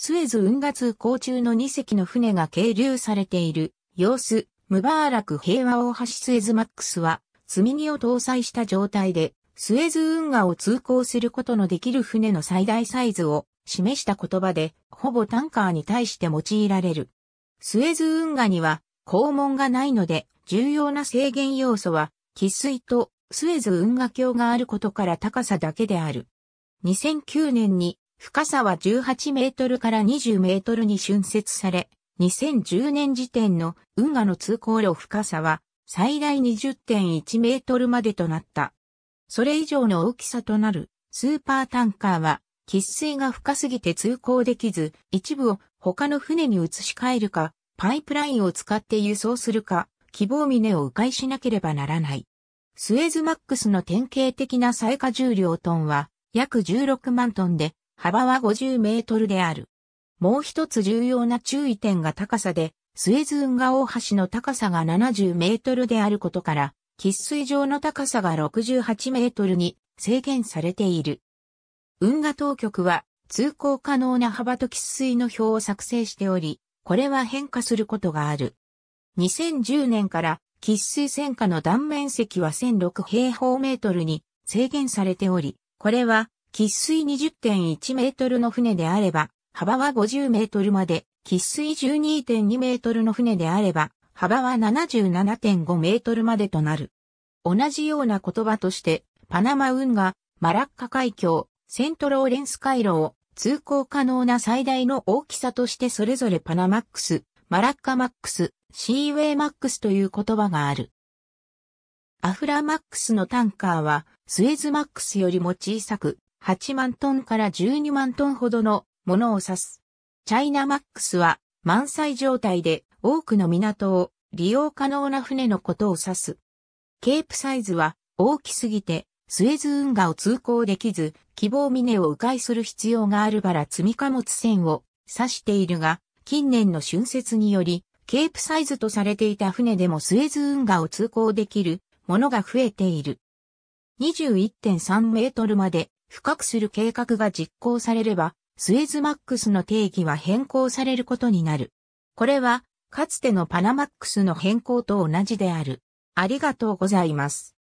スエズ運河通行中の2隻の船が係留されている様子、ムバーラク平和大橋スエズマックスは、積み荷を搭載した状態で、スエズ運河を通行することのできる船の最大サイズを示した言葉で、ほぼタンカーに対して用いられる。スエズ運河には肛門がないので、重要な制限要素は、喫水とスエズ運河橋があることから高さだけである。2009年に深さは18メートルから20メートルに浚渫され、2010年時点の運河の通行路深さは最大20.1メートルまでとなった。それ以上の大きさとなるスーパータンカーは、喫水が深すぎて通行できず、一部を他の船に移し替えるか、パイプラインを使って輸送するか、希望峰を迂回しなければならない。スエズマックスの典型的な最下重量トンは、約16万トンで、幅は50メートルである。もう一つ重要な注意点が高さで、スエズ運河大橋の高さが70メートルであることから、喫水場の高さが68メートルに制限されている。運河当局は通行可能な幅と喫水の表を作成しており、これは変化することがある。2010年から喫水線下の断面積は1006平方メートルに制限されており、これは喫水20.1メートルの船であれば、幅は50メートルまで、喫水12.2メートルの船であれば、幅は77.5メートルまでとなる。同じような言葉として、パナマ運河、マラッカ海峡、セントローレンス回路を通行可能な最大の大きさとしてそれぞれパナマックス、マラッカマックス、シーウェイマックスという言葉がある。アフラマックスのタンカーはスエズマックスよりも小さく、8万トンから12万トンほどのものを指す。チャイナマックスは満載状態で多くの港を利用可能な船のことを指す。ケープサイズは大きすぎてスエズ運河を通行できず、希望峰を迂回する必要があるから積み貨物船を指しているが、近年の春節により、ケープサイズとされていた船でもスエズ運河を通行できるものが増えている。21.3メートルまで深くする計画が実行されれば、スエズマックスの定義は変更されることになる。これは、かつてのパナマックスの変更と同じである。ありがとうございます。